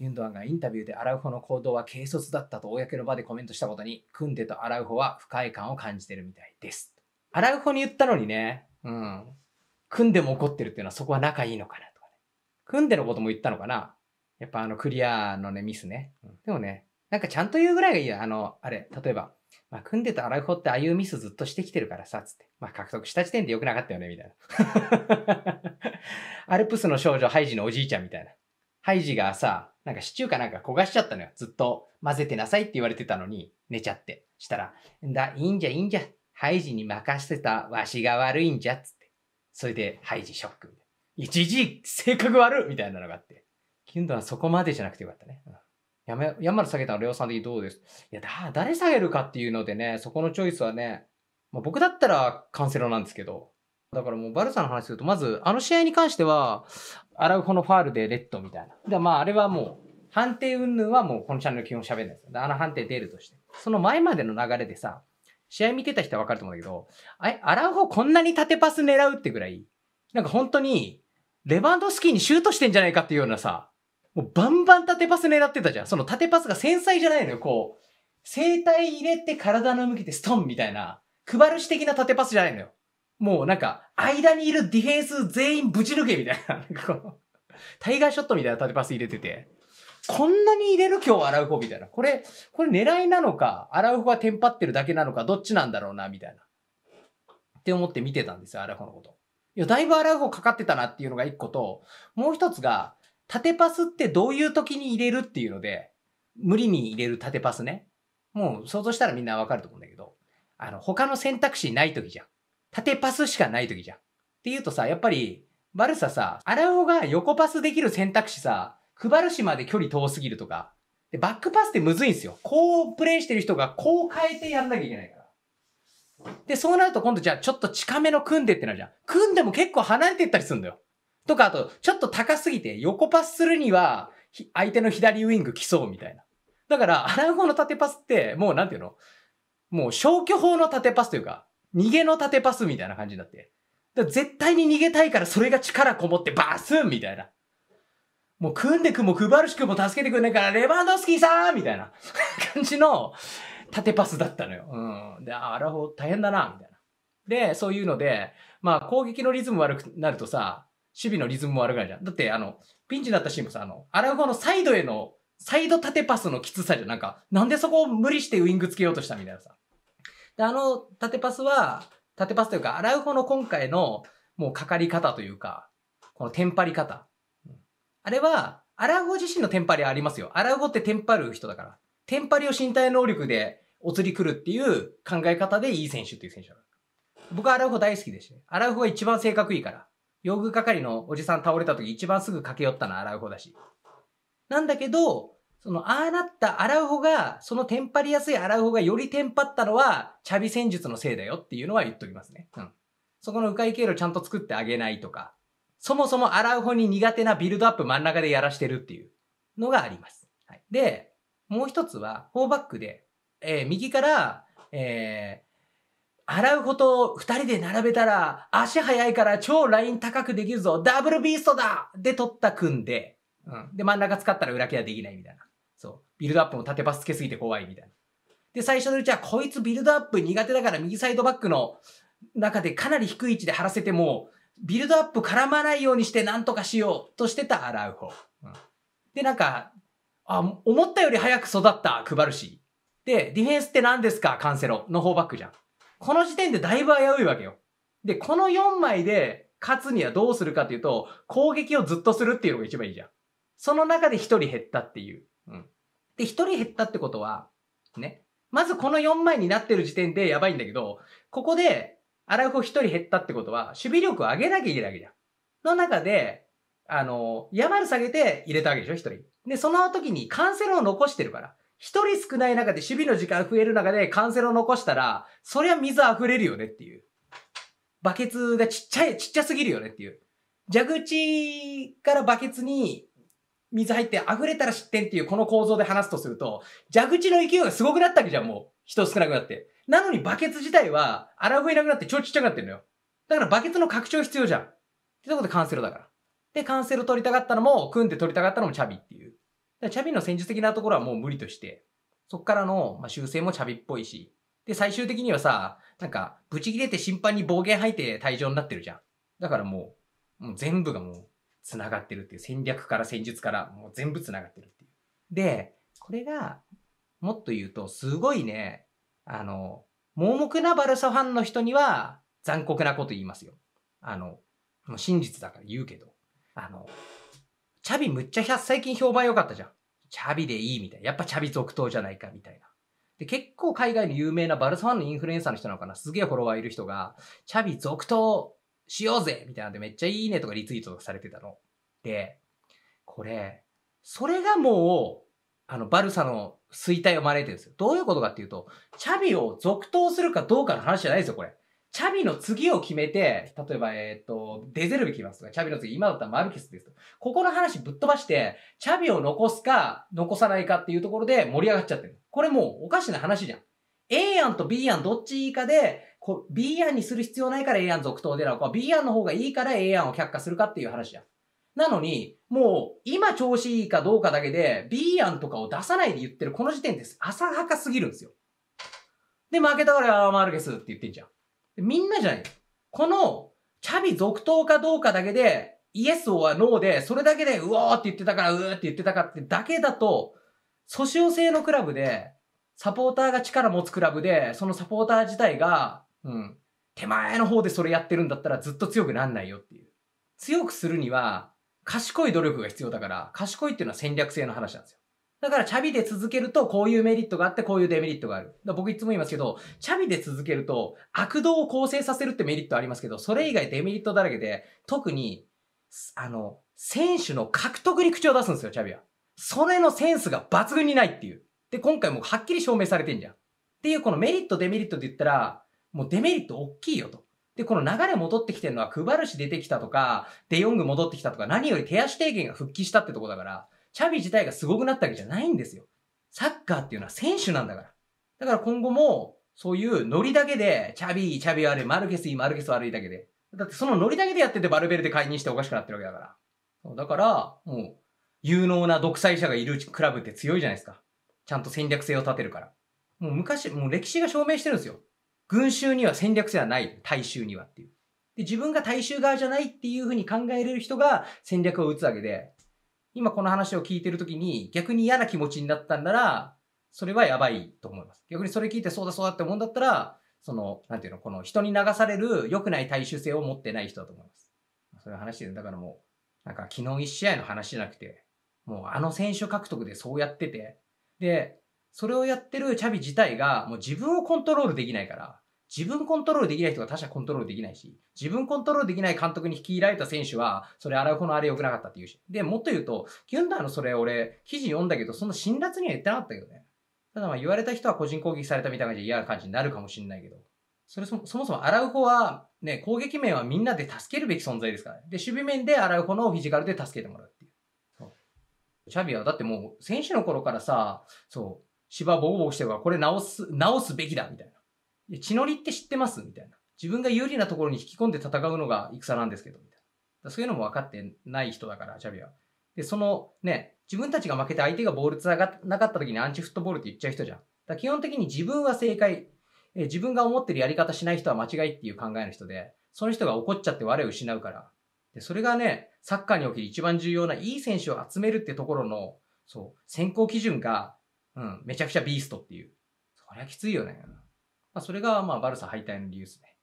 ギュンドアンがインタビューでアラウホの行動は軽率だったと公の場でコメントしたことに、クンデとアラウホは不快感を感じてるみたいです。アラウホに言ったのにね、うん。クンデも怒ってるっていうのはそこは仲いいのかなとかね。クンデのことも言ったのかなやっぱあのクリアのね、ミスね。でもね、なんかちゃんと言うぐらいがいいよ。あの、あれ、例えば、まあ、組んでとアラフォってああいうミスずっとしてきてるからさ、つって。まあ、獲得した時点で良くなかったよね、みたいな。アルプスの少女ハイジのおじいちゃんみたいな。ハイジがさ、なんかシチューかなんか焦がしちゃったのよ。ずっと混ぜてなさいって言われてたのに、寝ちゃって。したら、んだ、いいんじゃいいんじゃ。ハイジに任せたわしが悪いんじゃ、つって。それで、ハイジショック。一時、性格悪みたいなのがあって。キュンドはそこまでじゃなくてよかったね。うん、やめ、やまる下げたの、レオさん的どうですいや、だ、誰下げるかっていうのでね、そこのチョイスはね、まあ、僕だったらカンセロなんですけど、だからもうバルサの話すると、まず、あの試合に関しては、アラウホのファールでレッドみたいな。でまあ、あれはもう、判定云々はもうこのチャンネル基本喋るんですよ。あの判定出るとして。その前までの流れでさ、試合見てた人はわかると思うんだけど、あれ、アラウホこんなに縦パス狙うってぐらい、なんか本当に、レバンドスキーにシュートしてんじゃないかっていうようなさ、もうバンバン縦パス狙ってたじゃん。その縦パスが繊細じゃないのよ。こう、整体入れて体の向きでストンみたいな、配るし的な縦パスじゃないのよ。もうなんか、間にいるディフェンス全員ぶち抜けみたいな、タイガーショットみたいな縦パス入れてて、こんなに入れる今日アラウホみたいな。これ、これ狙いなのか、アラウホがテンパってるだけなのか、どっちなんだろうな、みたいな。って思って見てたんですよ、アラウホのこと。いや、だいぶアラウホかかってたなっていうのが一個と、もう一つが、縦パスってどういう時に入れるっていうので、無理に入れる縦パスね。もう想像したらみんなわかると思うんだけど、あの、他の選択肢ない時じゃん。縦パスしかない時じゃん。っていうとさ、やっぱり、バルサさ、アラウオが横パスできる選択肢さ、クバルシまで距離遠すぎるとか、で、バックパスってむずいんですよ。こうプレイしてる人がこう変えてやんなきゃいけないから。で、そうなると今度じゃあちょっと近めの組んでってなるじゃん。組んでも結構離れてったりするんだよ。とか、あと、ちょっと高すぎて横パスするには、相手の左ウィング来そうみたいな。だから、アラウゴの縦パスって、もうなんていうのもう消去法の縦パスというか、逃げの縦パスみたいな感じになって。だ絶対に逃げたいからそれが力こもってバースンみたいな。もう組んでくも配るしくも助けてくんないからレバンドスキーさんみたいな 感じの縦パスだったのよ。うん。で、あらほ大変だな、みたいな。で、そういうので、まあ攻撃のリズム悪くなるとさ、守備のリズムも悪くなるじゃん。だってあの、ピンチになったシーンもさ、あの、アラフォのサイドへの、サイド縦パスのきつさじゃん。なんか、なんでそこを無理してウイングつけようとしたみたいなさ。で、あの縦パスは、縦パスというか、洗う方の今回のもうかかり方というか、このテンパり方。あれは、アラウゴ自身のテンパりはありますよ。アラウゴってテンパる人だから。テンパりを身体能力でお釣り来るっていう考え方でいい選手っていう選手だ僕はアラウホ大好きでした、ね。アラウホが一番性格いいから。用具係のおじさん倒れた時一番すぐ駆け寄ったのはアラウゴだし。なんだけど、その、ああなった洗う方が、そのテンパりやすい洗う方がよりテンパったのは、チャビ戦術のせいだよっていうのは言っときますね。うん。そこの迂回経路ちゃんと作ってあげないとか、そもそも洗う方に苦手なビルドアップ真ん中でやらしてるっていうのがあります。はい、で、もう一つは、フォーバックで、えー、右から、えー、洗うことを人で並べたら、足早いから超ライン高くできるぞダブルビーストだで取った組んで、うん。で、真ん中使ったら裏ケはできないみたいな。そう。ビルドアップも縦パスつけすぎて怖いみたいな。で、最初のうちは、こいつビルドアップ苦手だから右サイドバックの中でかなり低い位置で張らせても、ビルドアップ絡まないようにして何とかしようとしてたアラウホ。うん、で、なんか、あ、思ったより早く育ったクバルシー。で、ディフェンスって何ですかカンセロの方バックじゃん。この時点でだいぶ危ういわけよ。で、この4枚で勝つにはどうするかというと、攻撃をずっとするっていうのが一番いいじゃん。その中で1人減ったっていう。うん。で、一人減ったってことは、ね。まずこの4枚になってる時点でやばいんだけど、ここで、アラウフ一人減ったってことは、守備力を上げなきゃいけないわけじゃん。の中で、あの、ヤマル下げて入れたわけでしょ、一人。で、その時にカンセロを残してるから。一人少ない中で守備の時間増える中でカンセロを残したら、そりゃ水溢れるよねっていう。バケツがちっちゃい、ちっちゃすぎるよねっていう。蛇口からバケツに水入って溢れたら失点っていうこの構造で話すとすると、蛇口の勢いがすごくなったわけじゃん、もう。人少なくなって。なのにバケツ自体は荒食いなくなって超ちっちゃくなってるのよ。だからバケツの拡張必要じゃん。ってとこでカンセルだから。で、カンセル取りたかったのも、組んで取りたかったのもチャビっていう。だからチャビの戦術的なところはもう無理として、そっからの、まあ、修正もチャビっぽいし。で、最終的にはさ、なんか、ブチ切れて審判に暴言吐いて退場になってるじゃん。だからもう、もう全部がもう、繋がってるっていう戦略から戦術からもう全部繋がってるっていう。で、これがもっと言うとすごいね、あの、盲目なバルサファンの人には残酷なこと言いますよ。あの、もう真実だから言うけど、あの、チャビむっちゃ最近評判良かったじゃん。チャビでいいみたいな。やっぱチャビ続投じゃないかみたいな。で、結構海外の有名なバルサファンのインフルエンサーの人なのかなすげえフォロワーいる人が、チャビ続投しようぜみたいなんでめっちゃいいねとかリツイートとかされてたの。で、これ、それがもう、あの、バルサの衰退を招いてるんですよ。どういうことかっていうと、チャビを続投するかどうかの話じゃないですよ、これ。チャビの次を決めて、例えば、えっ、ー、と、デゼルビ来ますとか、チャビの次、今だったらマルケスですと。ここの話ぶっ飛ばして、チャビを残すか、残さないかっていうところで盛り上がっちゃってる。これもうおかしな話じゃん。A 案と B 案どっちいいかで、こ B 案にする必要ないから A 案続投でなのか、B 案の方がいいから A 案を却下するかっていう話じゃん。なのに、もう今調子いいかどうかだけで B 案とかを出さないで言ってるこの時点です。浅はかすぎるんですよ。で、負けたからアーマルゲスって言ってんじゃん。みんなじゃない。この、チャビ続投かどうかだけで、イエスはノーで、それだけで、うおーって言ってたから、うーって言ってたかってだけだと、ソシオ性のクラブで、サポーターが力持つクラブで、そのサポーター自体がうん、手前の方でそれやってるんだったらずっと強くなんないよっていう。強くするには賢い努力が必要だから、賢いっていうのは戦略性の話なんですよ。だから、チャビで続けると、こういうメリットがあって、こういうデメリットがある。僕いつも言いますけど、チャビで続けると、悪道を構成させるってメリットありますけど、それ以外デメリットだらけで、特に、あの、選手の獲得に口を出すんですよ、チャビは。それのセンスが抜群にないっていう。で、今回もはっきり証明されてんじゃん。っていう、このメリット、デメリットで言ったら、もうデメリット大きいよと。で、この流れ戻ってきてるのは、クバルシ出てきたとか、デヨング戻ってきたとか、何より手足提言が復帰したってとこだから、チャビ自体がすごくなったわけじゃないんですよ。サッカーっていうのは選手なんだから。だから今後も、そういうノリだけで、チャビチャビ悪い、マルケスいい、マルケス悪いだけで。だってそのノリだけでやっててバルベルで解任しておかしくなってるわけだから。だから、もう、有能な独裁者がいるクラブって強いじゃないですか。ちゃんと戦略性を立てるから。もう昔、もう歴史が証明してるんですよ。群衆には戦略性はない。大衆にはっていう。で、自分が大衆側じゃないっていうふうに考えれる人が戦略を打つわけで、今この話を聞いてるときに逆に嫌な気持ちになったんなら、それはやばいと思います。逆にそれ聞いてそうだそうだって思うんだったら、その、なんていうの、この人に流される良くない大衆性を持ってない人だと思います。そういう話で、だからもう、なんか昨日1試合の話じゃなくて、もうあの選手獲得でそうやってて、で、それをやってるチャビ自体が、もう自分をコントロールできないから、自分コントロールできない人が他者コントロールできないし、自分コントロールできない監督に率いられた選手は、それ洗うこのあれ良くなかったっていうし。で、もっと言うと、ギュンダーのそれ俺、記事読んだけど、そんな辛辣には言ってなかったけどね。ただまあ言われた人は個人攻撃されたみたいな感じで嫌な感じになるかもしれないけど。それそもそもアラウホは、ね、攻撃面はみんなで助けるべき存在ですからね。で、守備面でアラウホのフィジカルで助けてもらうっていう。そう。チャビはだってもう選手の頃からさ、そう、芝ボコボコしてるから、これ直す、直すべきだみたいな。いや、血のりって知ってますみたいな。自分が有利なところに引き込んで戦うのが戦なんですけど、みたいな。そういうのも分かってない人だから、ジャビは。で、そのね、自分たちが負けて相手がボールつながなかった時にアンチフットボールって言っちゃう人じゃん。だ基本的に自分は正解、え自分が思ってるやり方しない人は間違いっていう考えの人で、その人が怒っちゃって我を失うから。で、それがね、サッカーにおける一番重要ないい選手を集めるってところの、そう、選考基準がうん、めちゃくちゃビーストっていう。そりゃきついよね。まあ、それが、まあ、バルサ敗退の理由ですね。